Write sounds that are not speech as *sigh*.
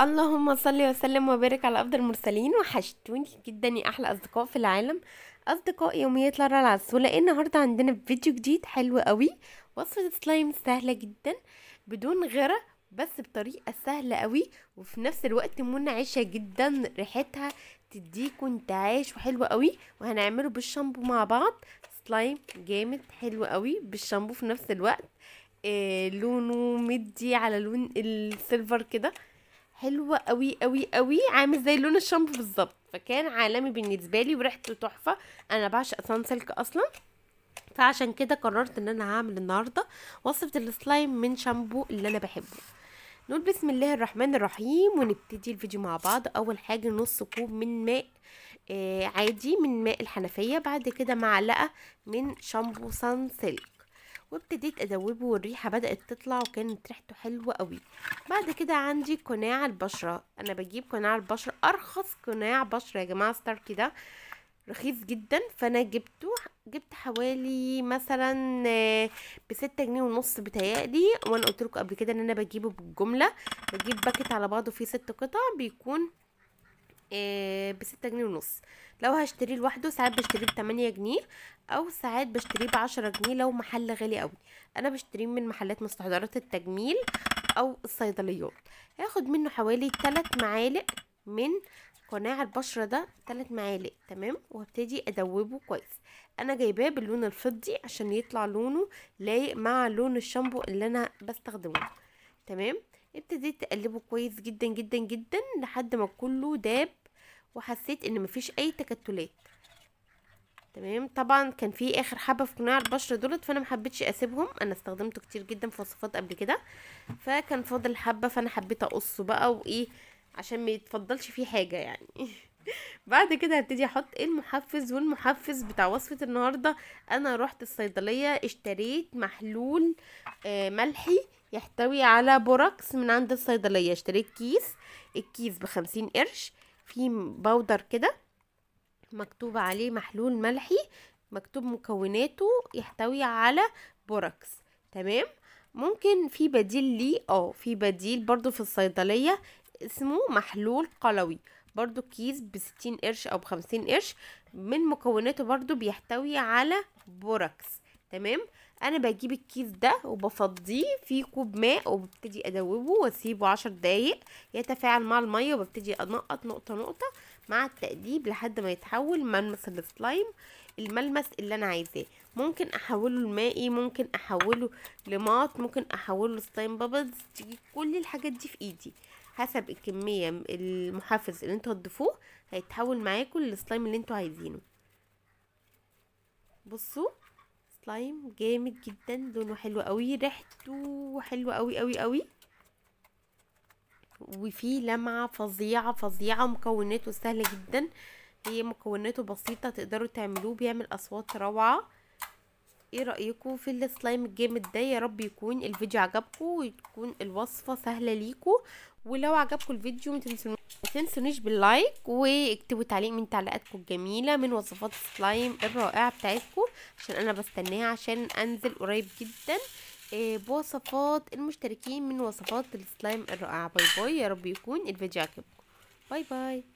اللهم صل وسلم وبارك على افضل المرسلين وحشتوني جدا يا احلى اصدقاء في العالم اصدقاء يوميات لارا العسولة لان النهارده عندنا فيديو جديد حلو قوي وصفه سلايم سهله جدا بدون غيره بس بطريقه سهله قوي وفي نفس الوقت منعشه جدا ريحتها تديك انتعاش وحلو وحلوه قوي وهنعمله بالشامبو مع بعض سلايم جامد حلو قوي بالشامبو في نفس الوقت إيه لونه مدي على لون السيلفر كده حلوه قوي قوي قوي عامل زي لون الشامبو بالظبط فكان عالمي بالنسبه لي وريحته تحفه انا بعشق سان سلك اصلا فعشان كده قررت ان انا هعمل النهارده وصفه السلايم من شامبو اللي انا بحبه نقول بسم الله الرحمن الرحيم ونبتدي الفيديو مع بعض اول حاجه نص كوب من ماء آه، عادي من ماء الحنفيه بعد كده معلقه من شامبو سان سلك وابتديت ادوبه والريحه بدات تطلع وكانت ريحته حلوه قوي بعد كده عندي قناع البشره انا بجيب قناع البشره ارخص قناع بشره يا جماعه ستار ده رخيص جدا فانا جبته جبت حوالي مثلا آه، بستة جنيه ونص بتهيألي وانا قلت لكم قبل كده ان انا بجيبه بالجمله بجيب باكت على بعضه فيه ست قطع بيكون آه، بستة جنيه ونص لو هشتريه لوحده ساعات بشتريه بتمانية جنيه او ساعات بشتريه بعشرة جنيه لو محل غالي قوي انا بشتريه من محلات مستحضرات التجميل او الصيدليات هاخد منه حوالي تلات معالق من قناع البشرة ده تلات معالق تمام وهبتدي ادوبه كويس انا جايباه باللون الفضي عشان يطلع لونه لايق مع لون الشامبو اللي انا بستخدمه تمام ابتديت اقلبه كويس جدا جدا جدا لحد ما كله داب وحسيت ان مفيش اي تكتلات تمام طبعا كان في اخر حبه في قناع البشره دولت فانا محبتش اسيبهم انا استخدمته كتير جدا في وصفات قبل كده فكان فاضل حبه فانا حبيت اقصه بقى وايه عشان ما يتفضلش فيه حاجه يعني *laughs* *laughs* بعد كده هبتدي احط ايه المحفز والمحفز بتاع وصفه النهارده انا رحت الصيدليه اشتريت محلول آه، ملحي يحتوي على بوركس من عند الصيدليه اشتريت كيس الكيس بخمسين قرش في بودر كده مكتوب عليه محلول ملحي مكتوب مكوناته يحتوي على بوركس تمام ممكن في بديل ليه اه في بديل برضو في الصيدليه اسمه محلول قلوي برضو الكيس بستين قرش او بخمسين قرش من مكوناته برضو بيحتوي على بوركس تمام انا بجيب الكيس ده وبفضيه في كوب ماء وببتدي ادوبه واسيبه عشر دقايق يتفاعل مع الميه وببتدي انقط نقطه نقطه مع التأديب لحد ما يتحول ملمس السلايم الملمس اللي انا عايزاه ممكن احوله لمائي ممكن احوله لماط ممكن احوله لستاين بابلز تيجي كل الحاجات دي في ايدي حسب الكمية المحفز اللي انتوا هتضيفوه هيتحول معاكم للسلايم اللي انتوا عايزينه بصوا سلايم جامد جدا لونه حلو قوي ريحته حلوه قوي قوي قوي وفيه لمعه فظيعه فظيعه مكوناته سهله جدا هي مكوناته بسيطة تقدروا تعملوه بيعمل اصوات روعة ايه رأيكم في السلايم الجامد ده يا رب يكون الفيديو عجبكم وتكون الوصفة سهلة ليكم ولو عجبكم الفيديو متنسونيش متنسونيش باللايك واكتبوا تعليق من تعليقاتكم الجميلة من وصفات السلايم الرائعة بتاعتكم عشان انا بستناها عشان انزل قريب جدا إيه، بوصفات المشتركين من وصفات السلايم الرائعة باي باي يا رب يكون الفيديو عجبكم باي باي